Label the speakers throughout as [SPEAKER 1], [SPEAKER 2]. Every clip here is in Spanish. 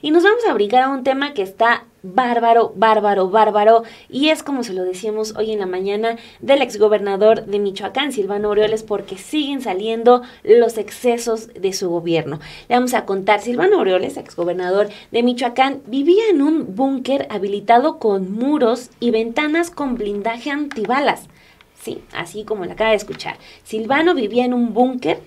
[SPEAKER 1] Y nos vamos a abrigar a un tema que está bárbaro, bárbaro, bárbaro. Y es como se lo decíamos hoy en la mañana del exgobernador de Michoacán, Silvano Aureoles, porque siguen saliendo los excesos de su gobierno. Le vamos a contar, Silvano Aureoles, exgobernador de Michoacán, vivía en un búnker habilitado con muros y ventanas con blindaje antibalas. Sí, así como la acaba de escuchar. Silvano vivía en un búnker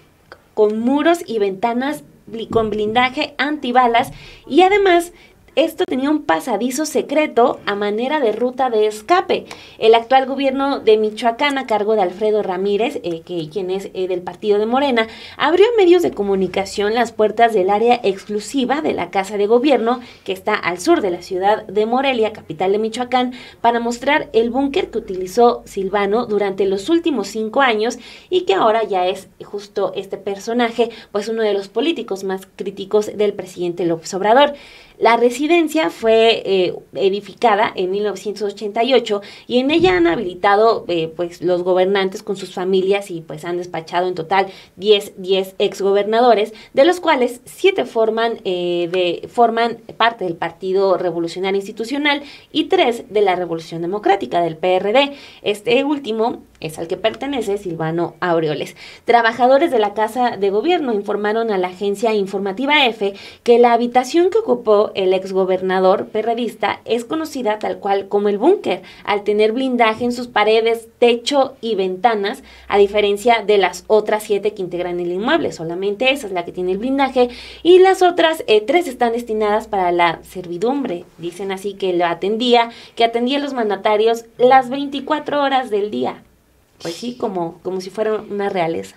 [SPEAKER 1] con muros y ventanas con blindaje antibalas y además esto tenía un pasadizo secreto a manera de ruta de escape. El actual gobierno de Michoacán, a cargo de Alfredo Ramírez, eh, que, quien es eh, del partido de Morena, abrió a medios de comunicación las puertas del área exclusiva de la Casa de Gobierno, que está al sur de la ciudad de Morelia, capital de Michoacán, para mostrar el búnker que utilizó Silvano durante los últimos cinco años y que ahora ya es justo este personaje, pues uno de los políticos más críticos del presidente López Obrador. La residencia fue eh, edificada en 1988 y en ella han habilitado eh, pues los gobernantes con sus familias y pues han despachado en total 10, 10 exgobernadores, de los cuales 7 forman, eh, de, forman parte del Partido Revolucionario Institucional y 3 de la Revolución Democrática del PRD. Este último al que pertenece Silvano Aureoles. Trabajadores de la Casa de Gobierno informaron a la agencia informativa F que la habitación que ocupó el exgobernador perredista es conocida tal cual como el búnker, al tener blindaje en sus paredes, techo y ventanas, a diferencia de las otras siete que integran el inmueble. Solamente esa es la que tiene el blindaje y las otras eh, tres están destinadas para la servidumbre. Dicen así que lo atendía, que atendía a los mandatarios las 24 horas del día pues sí, como, como si fuera una realeza.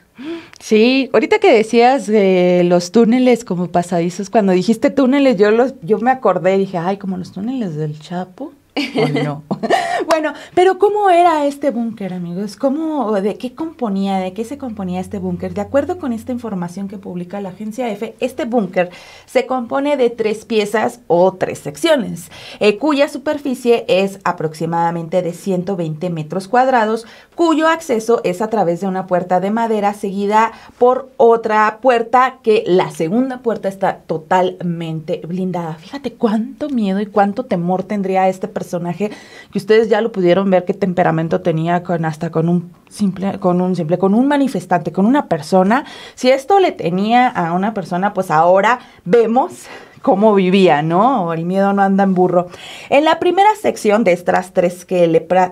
[SPEAKER 2] Sí, ahorita que decías de los túneles como pasadizos, cuando dijiste túneles, yo los, yo me acordé, dije, ay, como los túneles del Chapo. no? bueno, pero ¿cómo era este búnker, amigos? ¿Cómo, ¿De qué componía, de qué se componía este búnker? De acuerdo con esta información que publica la agencia EFE, este búnker se compone de tres piezas o tres secciones, eh, cuya superficie es aproximadamente de 120 metros cuadrados, cuyo acceso es a través de una puerta de madera seguida por otra puerta que la segunda puerta está totalmente blindada. Fíjate cuánto miedo y cuánto temor tendría este personaje personaje que ustedes ya lo pudieron ver qué temperamento tenía con hasta con un simple, con un simple, con un manifestante, con una persona. Si esto le tenía a una persona, pues ahora vemos cómo vivía, ¿no? El miedo no anda en burro. En la primera sección de estas tres que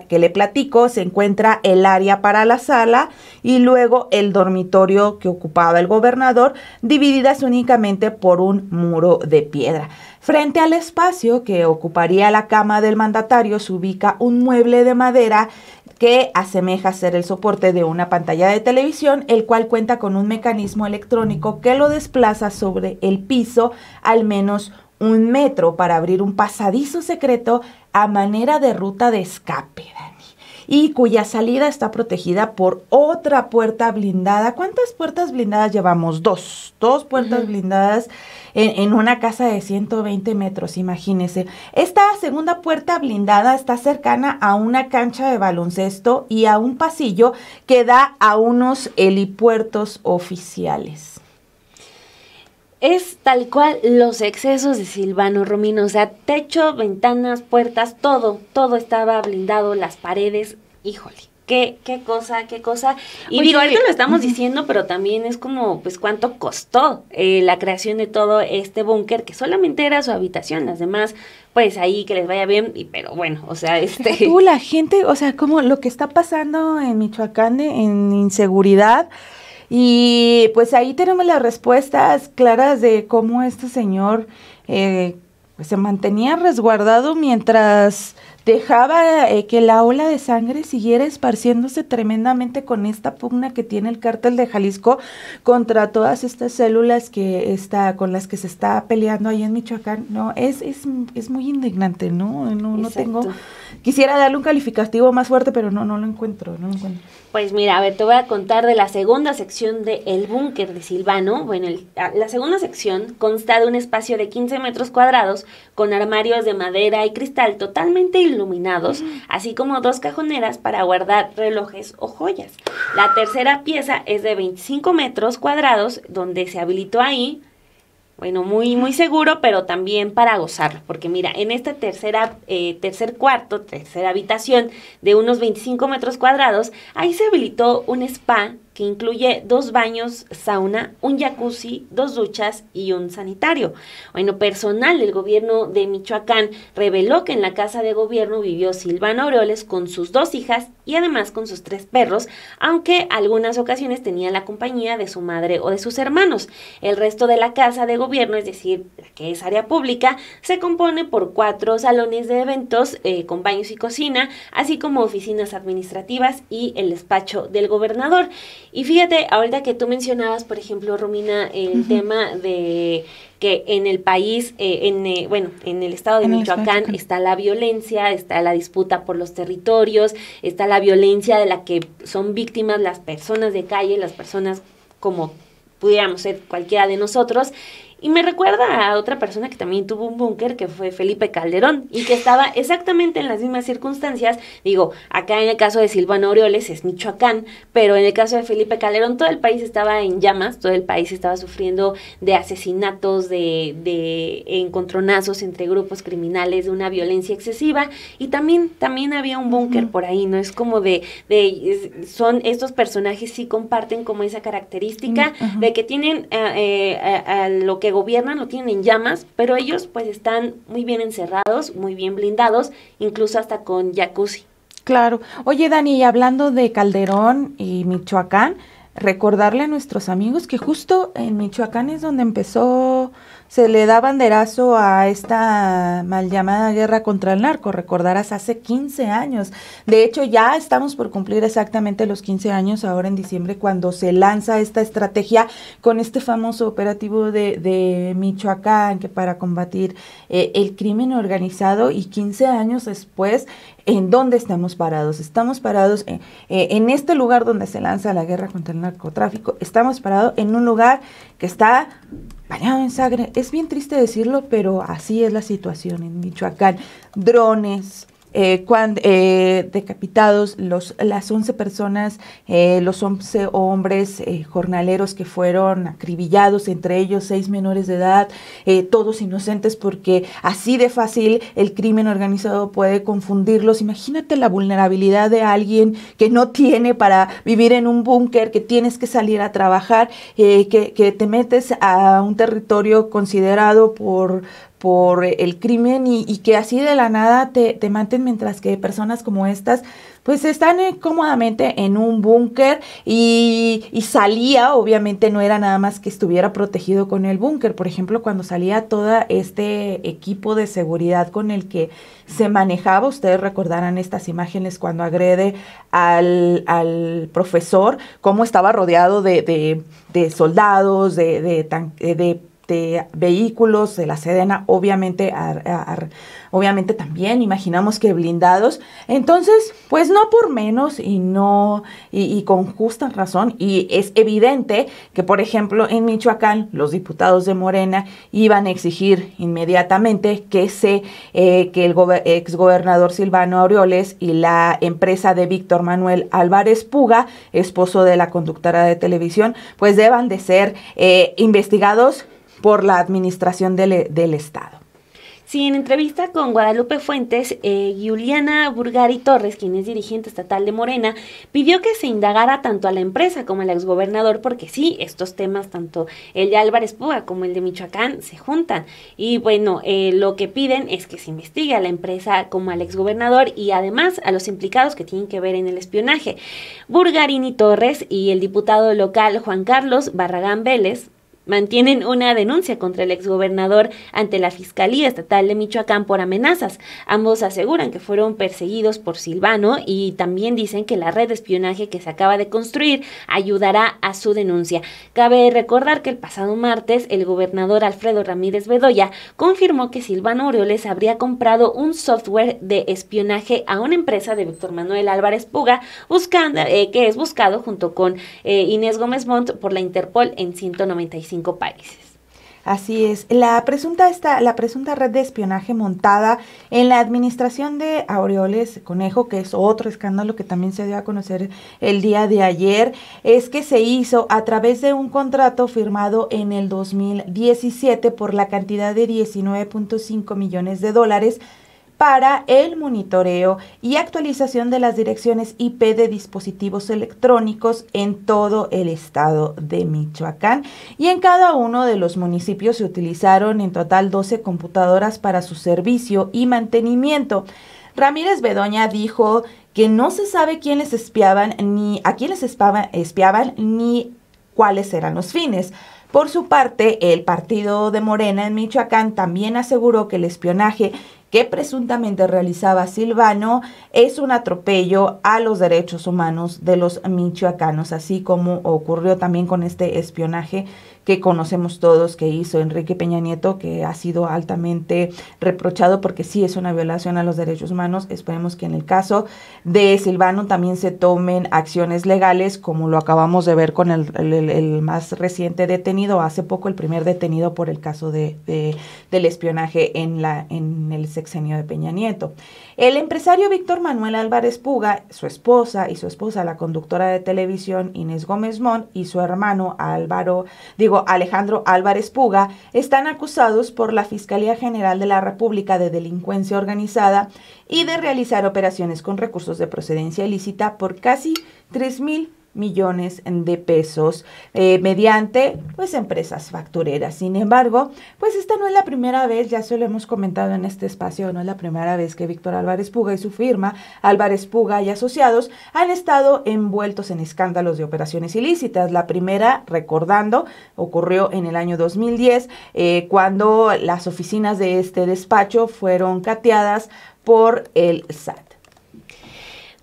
[SPEAKER 2] que le platico se encuentra el área para la sala y luego el dormitorio que ocupaba el gobernador, divididas únicamente por un muro de piedra. Frente al espacio que ocuparía la cama del mandatario se ubica un mueble de madera que asemeja ser el soporte de una pantalla de televisión, el cual cuenta con un mecanismo electrónico que lo desplaza sobre el piso al menos un metro para abrir un pasadizo secreto a manera de ruta de escape y cuya salida está protegida por otra puerta blindada. ¿Cuántas puertas blindadas llevamos? Dos, dos puertas blindadas en, en, una casa de 120 metros, imagínense. Esta segunda puerta blindada está cercana a una cancha de baloncesto y a un pasillo que da a unos helipuertos oficiales
[SPEAKER 1] es tal cual los excesos de Silvano Romino, o sea, techo, ventanas, puertas, todo, todo estaba blindado, las paredes, híjole. Qué, qué cosa, qué cosa. Y digo, ahorita lo estamos diciendo, pero también es como, pues, cuánto costó eh, la creación de todo este búnker, que solamente era su habitación, las demás, pues, ahí que les vaya bien, y, pero bueno, o sea, este... Tú, la
[SPEAKER 2] gente, o sea, como lo que está pasando en Michoacán en inseguridad, y pues ahí tenemos las respuestas claras de cómo este señor eh, pues, se mantenía resguardado mientras dejaba eh, que la ola de sangre siguiera esparciéndose tremendamente con esta pugna que tiene el cártel de Jalisco contra todas estas células que está, con las que se está peleando ahí en Michoacán. No, es, es, es muy indignante, ¿no? No, no tengo. Quisiera darle un calificativo más fuerte, pero no, no lo encuentro, no lo encuentro.
[SPEAKER 1] Pues mira, a ver, te voy a contar de la segunda sección de El Búnker de Silvano. Bueno, ah, la segunda sección consta de un espacio de 15 metros cuadrados con armarios de madera y cristal totalmente iluminados, mm. así como dos cajoneras para guardar relojes o joyas. La tercera pieza es de 25 metros cuadrados, donde se habilitó ahí bueno, muy, muy seguro, pero también para gozarlo, porque mira, en este tercera, eh, tercer cuarto, tercera habitación de unos 25 metros cuadrados, ahí se habilitó un spa que incluye dos baños, sauna, un jacuzzi, dos duchas y un sanitario. Bueno, personal del gobierno de Michoacán reveló que en la casa de gobierno vivió Silvano Aureoles con sus dos hijas y además con sus tres perros, aunque algunas ocasiones tenía la compañía de su madre o de sus hermanos. El resto de la casa de gobierno, es decir, la que es área pública, se compone por cuatro salones de eventos eh, con baños y cocina, así como oficinas administrativas y el despacho del gobernador. Y fíjate, ahorita que tú mencionabas, por ejemplo, Romina, el tema de que en el país, eh, en, eh, bueno, en el estado de Michoacán está la violencia, está la disputa por los territorios, está la violencia de la que son víctimas las personas de calle, las personas como pudiéramos ser cualquiera de nosotros, y me recuerda a otra persona que también tuvo un búnker, que fue Felipe Calderón, y que estaba exactamente en las mismas circunstancias. Digo, acá en el caso de Silvano Orioles es Michoacán, pero en el caso de Felipe Calderón todo el país estaba en llamas, todo el país estaba sufriendo de asesinatos, de, encontronazos entre grupos criminales, de una violencia excesiva, y también, también había un búnker por ahí, ¿no? Es como de, de son estos personajes sí comparten como esa característica de que tienen eh, eh, a lo que gobiernan lo tienen llamas, pero ellos pues están muy bien encerrados, muy bien blindados, incluso hasta con jacuzzi. Claro.
[SPEAKER 2] Oye, Dani, y hablando de Calderón y Michoacán, recordarle a nuestros amigos que justo en Michoacán es donde empezó se le da banderazo a esta mal llamada guerra contra el narco, recordarás hace 15 años. De hecho, ya estamos por cumplir exactamente los 15 años ahora en diciembre cuando se lanza esta estrategia con este famoso operativo de, Michoacán que para combatir eh, el crimen organizado y 15 años después en dónde estamos parados. Estamos parados eh, en, este lugar donde se lanza la guerra contra el narcotráfico. Estamos parados en un lugar que está bañado en sangre. Es bien triste decirlo, pero así es la situación en Michoacán. Drones, eh, eh, decapitados los, las 11 personas, eh, los 11 hombres jornaleros que fueron acribillados, entre ellos seis menores de edad, todos inocentes, porque así de fácil el crimen organizado puede confundirlos. Imagínate la vulnerabilidad de alguien que no tiene para vivir en un búnker, que tienes que salir a trabajar, que, que te metes a un territorio considerado por por el crimen y, que así de la nada te, manten mientras que personas como estas pues están eh, cómodamente en un búnker y, salía, obviamente no era nada más que estuviera protegido con el búnker, por ejemplo, cuando salía todo este equipo de seguridad con el que se manejaba, ustedes recordarán estas imágenes cuando agrede al, profesor, cómo estaba rodeado de, soldados, de, de, eh, de vehículos de la Sedena, obviamente, obviamente también imaginamos que blindados. Entonces, pues no por menos y no, y, con justa razón, y es evidente que, por ejemplo, en Michoacán, los diputados de Morena iban a exigir inmediatamente que se, eh, que el exgobernador Silvano Aureoles y la empresa de Víctor Manuel Álvarez Puga, esposo de la conductora de televisión, pues deban de ser eh, investigados por la administración eh, del, Estado.
[SPEAKER 1] Sí, en entrevista con Guadalupe Fuentes, eh, Juliana Burgari Torres, quien es dirigente estatal de Morena, pidió que se indagara tanto a la empresa como al exgobernador, porque sí, estos temas, tanto el de Álvarez Púa como el de Michoacán, se juntan. Y bueno, eh, lo que piden es que se investigue a la empresa como al exgobernador y además a los implicados que tienen que ver en el espionaje. Burgarini Torres y el diputado local Juan Carlos Barragán Vélez mantienen una denuncia contra el exgobernador ante la Fiscalía Estatal de Michoacán por amenazas. Ambos aseguran que fueron perseguidos por Silvano y también dicen que la red de espionaje que se acaba de construir ayudará a su denuncia. Cabe recordar que el pasado martes el gobernador Alfredo Ramírez Bedoya confirmó que Silvano Aureoles habría comprado un software de espionaje a una empresa de Víctor Manuel Álvarez Puga, buscando, eh, que es buscado junto con eh, Inés Gómez Montt por la Interpol en 195 países.
[SPEAKER 2] Así es. La presunta, esta, la presunta red de espionaje montada en la administración de Aureoles Conejo, que es otro escándalo que también se dio a conocer el día de ayer, es que se hizo a través de un contrato firmado en el 2017 por la cantidad de 19.5 millones de dólares para el monitoreo y actualización de las direcciones IP de dispositivos electrónicos en todo el estado de Michoacán. Y en cada uno de los municipios se utilizaron en total 12 computadoras para su servicio y mantenimiento. Ramírez Bedoña dijo que no se sabe quiénes espiaban ni a quiénes espiaban ni cuáles eran los fines. Por su parte, el partido de Morena en Michoacán también aseguró que el espionaje que presuntamente realizaba Silvano es un atropello a los derechos humanos de los michoacanos, así como ocurrió también con este espionaje que conocemos todos que hizo Enrique Peña Nieto, que ha sido altamente reprochado porque sí es una violación a los derechos humanos. Esperemos que en el caso de Silvano también se tomen acciones legales, como lo acabamos de ver con el, más reciente detenido, hace poco el primer detenido por el caso de, del espionaje en, la, en el sexenio de Peña Nieto. El empresario Víctor Manuel Álvarez Puga, su esposa y su esposa, la conductora de televisión Inés Gómez Mont y su hermano Álvaro, digo, Alejandro Álvarez Puga están acusados por la Fiscalía General de la República de delincuencia organizada y de realizar operaciones con recursos de procedencia ilícita por casi 3.000 mil millones de pesos eh, mediante pues empresas factureras. Sin embargo, pues esta no es la primera vez, ya se lo hemos comentado en este espacio, no es la primera vez que Víctor Álvarez Puga y su firma Álvarez Puga y asociados han estado envueltos en escándalos de operaciones ilícitas. La primera, recordando, ocurrió en el año 2010 eh, cuando las oficinas de este
[SPEAKER 1] despacho fueron cateadas por el SAT.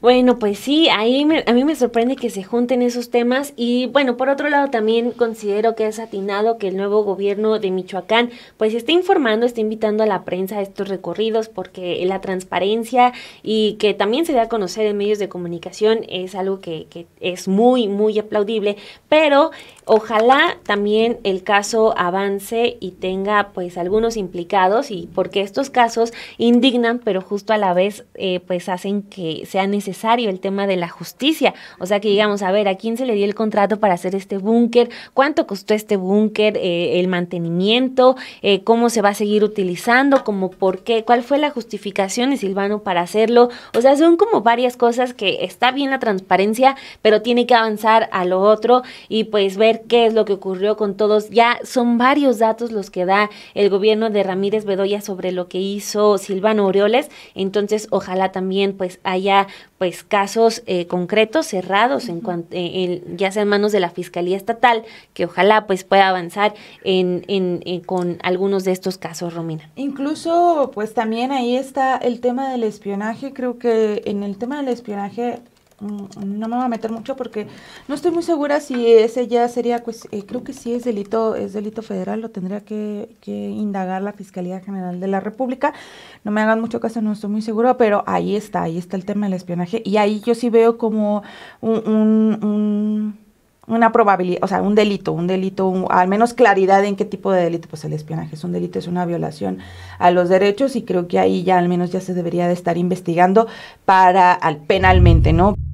[SPEAKER 1] Bueno, pues sí, ahí a mí me sorprende que se junten esos temas y bueno, por otro lado también considero que es atinado que el nuevo gobierno de Michoacán pues esté informando, esté invitando a la prensa a estos recorridos porque la transparencia y que también se dé a conocer en medios de comunicación es algo que, es muy, muy aplaudible, pero ojalá también el caso avance y tenga pues algunos implicados y porque estos casos indignan pero justo a la vez eh, pues hacen que sea necesario el tema de la justicia. O sea que digamos, a ver, ¿a quién se le dio el contrato para hacer este búnker? ¿Cuánto costó este búnker? Eh, ¿El mantenimiento? Eh, ¿Cómo se va a seguir utilizando? ¿Cómo por qué? ¿Cuál fue la justificación de Silvano para hacerlo? O sea, son como varias cosas que está bien la transparencia, pero tiene que avanzar a lo otro y pues ver qué es lo que ocurrió con todos. Ya son varios datos los que da el gobierno de Ramírez Bedoya sobre lo que hizo Silvano Orioles, Entonces, ojalá también pues haya pues casos eh, concretos cerrados eh, en, ya sea en manos de la fiscalía estatal que ojalá pues pueda avanzar en, en, eh, con algunos de estos casos Romina
[SPEAKER 2] incluso pues también ahí está el tema del espionaje creo que en el tema del espionaje Mm, no me va a meter mucho porque no estoy muy segura si ese ya sería, pues, eh, creo que sí es delito, es delito federal, lo tendría que, indagar la Fiscalía General de la República. No me hagan mucho caso, no estoy muy seguro, pero ahí está, ahí está el tema del espionaje y ahí yo sí veo como un una probabilidad, o sea, un delito, un delito, al menos claridad en qué tipo de delito, pues el espionaje es un delito, es una violación a los derechos y creo que ahí ya al menos ya se debería de estar investigando para al, penalmente, ¿no?